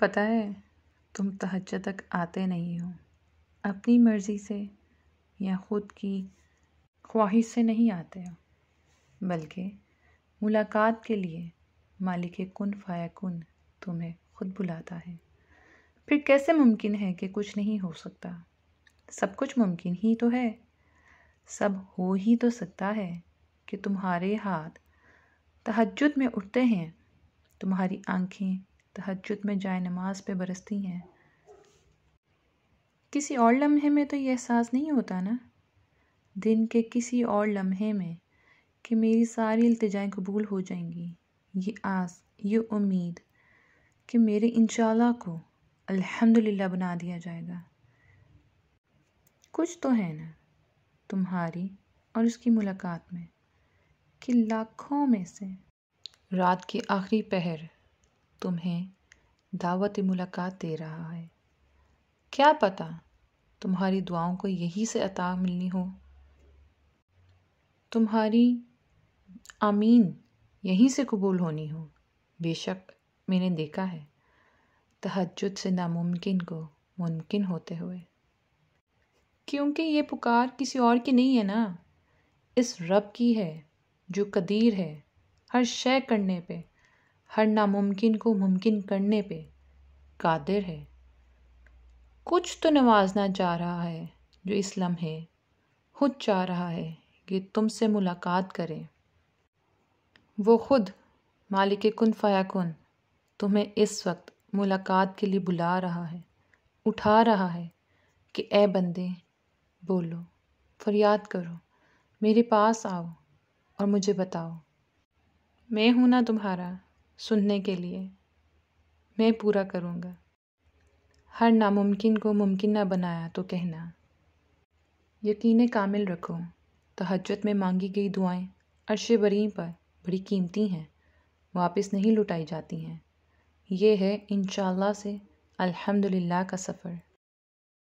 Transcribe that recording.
पता है तुम तहज तक आते नहीं हो अपनी मर्ज़ी से या ख़ुद की ख्वाहिश से नहीं आते हो बल्कि मुलाकात के लिए मालिक कन फ़ाया कन तुम्हें खुद बुलाता है फिर कैसे मुमकिन है कि कुछ नहीं हो सकता सब कुछ मुमकिन ही तो है सब हो ही तो सकता है कि तुम्हारे हाथ तहजद में उठते हैं तुम्हारी आँखें तहजद में जाए नमाज पे बरसती हैं किसी और लम्हे में तो ये एहसास नहीं होता ना दिन के किसी और लम्हे में कि मेरी सारी अल्तजाएँ कबूल हो जाएंगी ये आस ये उम्मीद कि मेरे इंशाल्लाह को अल्हम्दुलिल्लाह बना दिया जाएगा कुछ तो है ना तुम्हारी और उसकी मुलाकात में कि लाखों में से रात के आखिरी पहर तुम्हें दावत मुलाकात दे रहा है क्या पता तुम्हारी दुआओं को यहीं से अता मिलनी हो तुम्हारी आमीन यहीं से कबूल होनी हो बेशक मैंने देखा है तहजद से नामुमकिन को मुमकिन होते हुए क्योंकि ये पुकार किसी और की नहीं है ना इस रब की है जो कदीर है हर शय करने पे हर नामुमकिन को मुमकिन करने पे कादिर है कुछ तो नवाजना चाह रहा है जो इस लम्हे खुद चाह रहा है कि तुमसे मुलाकात करें वो खुद मालिक कन फ़याकुन तुम्हें इस वक्त मुलाकात के लिए बुला रहा है उठा रहा है कि ए बंदे बोलो फरियाद करो मेरे पास आओ और मुझे बताओ मैं हूँ ना तुम्हारा सुनने के लिए मैं पूरा करूँगा हर नामुमकिन को मुमकिन ना बनाया तो कहना यकीन कामिल रखो तो हजत में मांगी गई दुआएं अरशे बरी पर बड़ी कीमती हैं वापस नहीं लुटाई जाती हैं ये है इन से अल्हम्दुलिल्लाह का सफ़र